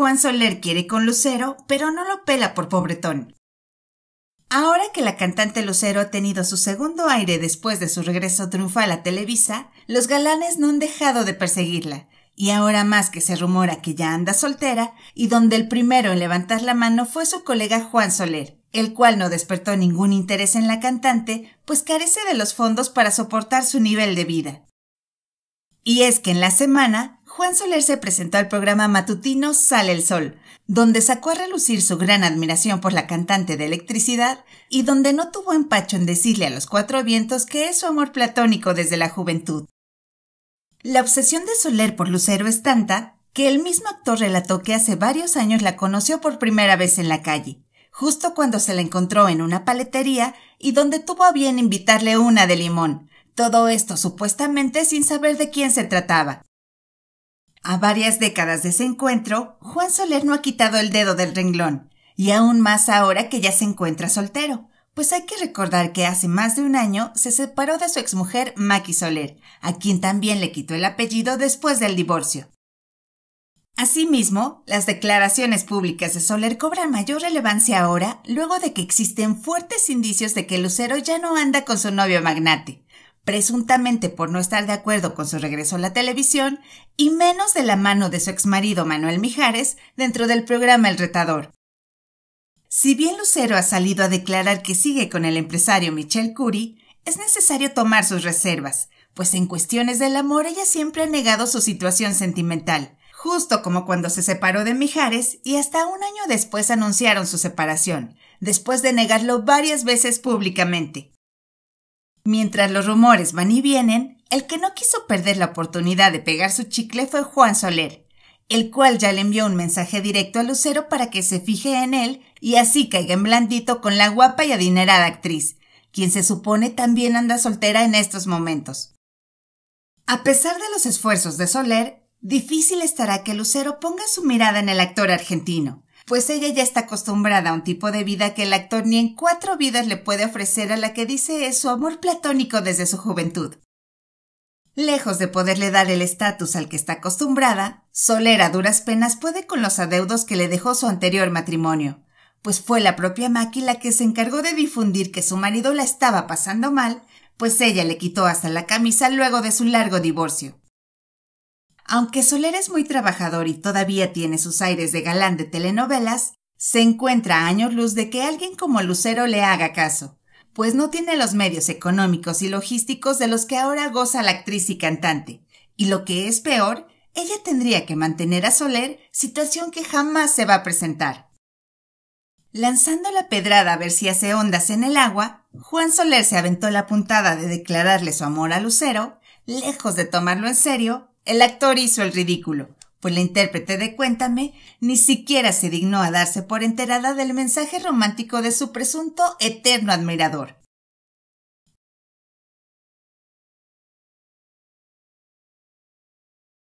Juan Soler quiere con Lucero, pero no lo pela por pobretón. Ahora que la cantante Lucero ha tenido su segundo aire después de su regreso triunfal a Televisa, los galanes no han dejado de perseguirla. Y ahora más que se rumora que ya anda soltera, y donde el primero en levantar la mano fue su colega Juan Soler, el cual no despertó ningún interés en la cantante, pues carece de los fondos para soportar su nivel de vida. Y es que en la semana, Juan Soler se presentó al programa matutino Sale el Sol, donde sacó a relucir su gran admiración por la cantante de electricidad y donde no tuvo empacho en decirle a los cuatro vientos que es su amor platónico desde la juventud. La obsesión de Soler por Lucero es tanta que el mismo actor relató que hace varios años la conoció por primera vez en la calle, justo cuando se la encontró en una paletería y donde tuvo a bien invitarle una de limón, todo esto supuestamente sin saber de quién se trataba. A varias décadas de ese encuentro, Juan Soler no ha quitado el dedo del renglón, y aún más ahora que ya se encuentra soltero. Pues hay que recordar que hace más de un año se separó de su exmujer Maki Soler, a quien también le quitó el apellido después del divorcio. Asimismo, las declaraciones públicas de Soler cobran mayor relevancia ahora luego de que existen fuertes indicios de que Lucero ya no anda con su novio magnate, presuntamente por no estar de acuerdo con su regreso a la televisión, y menos de la mano de su ex marido Manuel Mijares dentro del programa El Retador. Si bien Lucero ha salido a declarar que sigue con el empresario Michel Curie, es necesario tomar sus reservas, pues en cuestiones del amor ella siempre ha negado su situación sentimental, justo como cuando se separó de Mijares y hasta un año después anunciaron su separación, después de negarlo varias veces públicamente. Mientras los rumores van y vienen, el que no quiso perder la oportunidad de pegar su chicle fue Juan Soler, el cual ya le envió un mensaje directo a Lucero para que se fije en él y así caiga en blandito con la guapa y adinerada actriz, quien se supone también anda soltera en estos momentos. A pesar de los esfuerzos de Soler, difícil estará que Lucero ponga su mirada en el actor argentino, pues ella ya está acostumbrada a un tipo de vida que el actor ni en cuatro vidas le puede ofrecer a la que dice es su amor platónico desde su juventud. Lejos de poderle dar el estatus al que está acostumbrada, Solera a duras penas puede con los adeudos que le dejó su anterior matrimonio, pues fue la propia máquina la que se encargó de difundir que su marido la estaba pasando mal, pues ella le quitó hasta la camisa luego de su largo divorcio. Aunque Soler es muy trabajador y todavía tiene sus aires de galán de telenovelas, se encuentra a años luz de que alguien como Lucero le haga caso, pues no tiene los medios económicos y logísticos de los que ahora goza la actriz y cantante. Y lo que es peor, ella tendría que mantener a Soler, situación que jamás se va a presentar. Lanzando la pedrada a ver si hace ondas en el agua, Juan Soler se aventó la puntada de declararle su amor a Lucero, lejos de tomarlo en serio, el actor hizo el ridículo, pues la intérprete de Cuéntame ni siquiera se dignó a darse por enterada del mensaje romántico de su presunto eterno admirador.